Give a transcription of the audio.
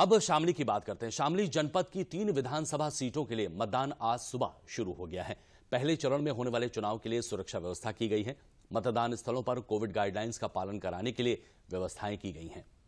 अब शामली की बात करते हैं शामली जनपद की तीन विधानसभा सीटों के लिए मतदान आज सुबह शुरू हो गया है पहले चरण में होने वाले चुनाव के लिए सुरक्षा व्यवस्था की गई है मतदान स्थलों पर कोविड गाइडलाइंस का पालन कराने के लिए व्यवस्थाएं की गई हैं